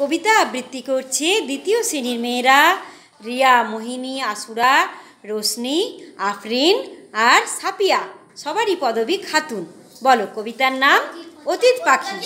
কবিতা আবৃত্তি করছে দ্বিতীয় শ্রেণীর মেয়েরা রিয়া মোহিনী আসুরা রোশনি আফরিন আর সাপিয়া সবারই পদবী খাতুন বলো কবিতার নাম অতীত পাখি